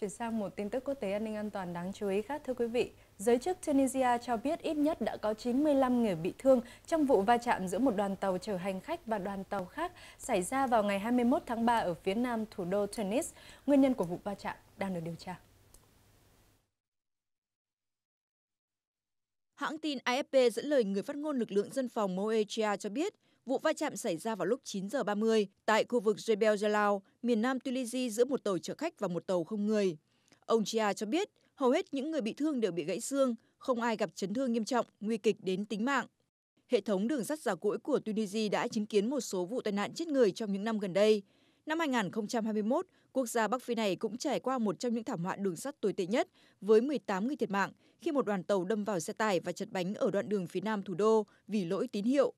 Chuyển sang một tin tức quốc tế an ninh an toàn đáng chú ý khác thưa quý vị. Giới chức Tunisia cho biết ít nhất đã có 95 người bị thương trong vụ va chạm giữa một đoàn tàu chở hành khách và đoàn tàu khác xảy ra vào ngày 21 tháng 3 ở phía nam thủ đô Tunis. Nguyên nhân của vụ va chạm đang được điều tra. Hãng tin AFP dẫn lời người phát ngôn lực lượng dân phòng Moechia cho biết, Vụ va chạm xảy ra vào lúc 9 giờ 30 tại khu vực Jebel Jalal, miền nam Tunisia giữa một tàu chở khách và một tàu không người. Ông Chia cho biết, hầu hết những người bị thương đều bị gãy xương, không ai gặp chấn thương nghiêm trọng, nguy kịch đến tính mạng. Hệ thống đường sắt già cỗi của Tunisia đã chứng kiến một số vụ tai nạn chết người trong những năm gần đây. Năm 2021, quốc gia Bắc Phi này cũng trải qua một trong những thảm họa đường sắt tồi tệ nhất với 18 người thiệt mạng khi một đoàn tàu đâm vào xe tải và chật bánh ở đoạn đường phía nam thủ đô vì lỗi tín hiệu.